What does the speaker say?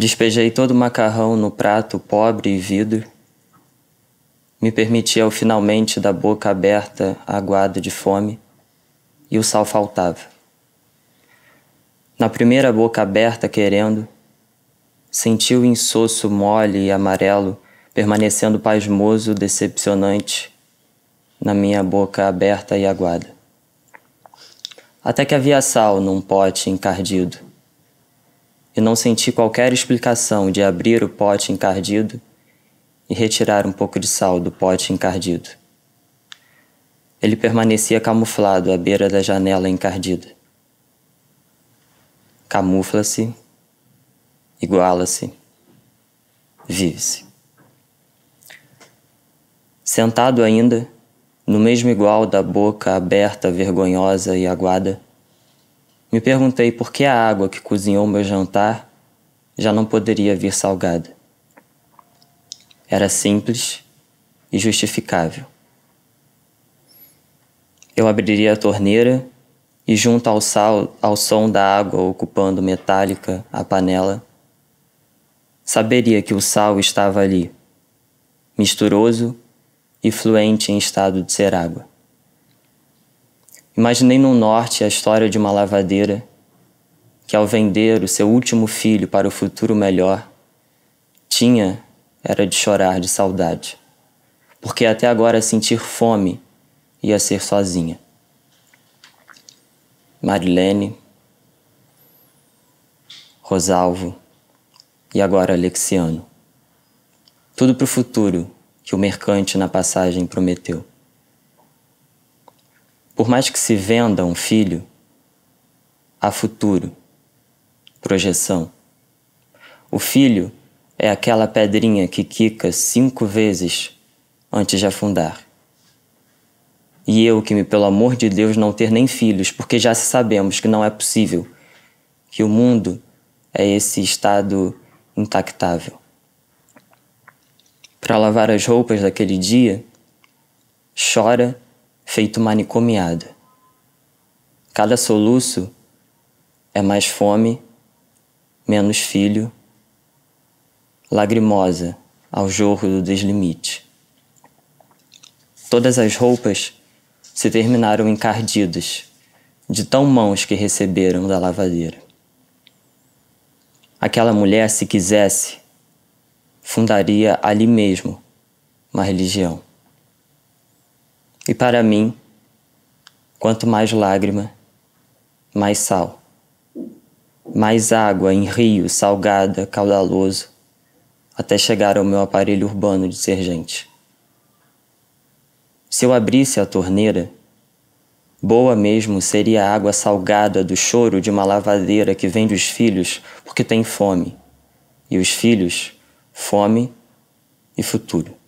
Despejei todo o macarrão no prato pobre e vidro. Me permiti ao finalmente da boca aberta aguado de fome, e o sal faltava. Na primeira boca aberta querendo, senti o insosso mole e amarelo permanecendo pasmoso, decepcionante, na minha boca aberta e aguada. Até que havia sal num pote encardido e não senti qualquer explicação de abrir o pote encardido e retirar um pouco de sal do pote encardido. Ele permanecia camuflado à beira da janela encardida. Camufla-se, iguala-se, vive-se. Sentado ainda, no mesmo igual da boca aberta, vergonhosa e aguada, me perguntei por que a água que cozinhou meu jantar já não poderia vir salgada. Era simples e justificável. Eu abriria a torneira e, junto ao, sal, ao som da água ocupando metálica a panela, saberia que o sal estava ali, misturoso e fluente em estado de ser água. Imaginei no norte a história de uma lavadeira que, ao vender o seu último filho para o futuro melhor, tinha era de chorar de saudade, porque até agora sentir fome ia ser sozinha. Marilene, Rosalvo e agora Alexiano. Tudo para o futuro que o mercante na passagem prometeu mais que se venda um filho, há futuro, projeção. O filho é aquela pedrinha que quica cinco vezes antes de afundar. E eu que me, pelo amor de Deus, não ter nem filhos, porque já sabemos que não é possível, que o mundo é esse estado intactável. Para lavar as roupas daquele dia, chora feito manicomiado. Cada soluço é mais fome, menos filho, lagrimosa ao jorro do deslimite. Todas as roupas se terminaram encardidas, de tão mãos que receberam da lavadeira. Aquela mulher, se quisesse, fundaria ali mesmo uma religião. E para mim, quanto mais lágrima, mais sal. Mais água em rio salgada, caudaloso, até chegar ao meu aparelho urbano de sergente. Se eu abrisse a torneira, boa mesmo seria a água salgada do choro de uma lavadeira que vende os filhos porque tem fome, e os filhos, fome e futuro.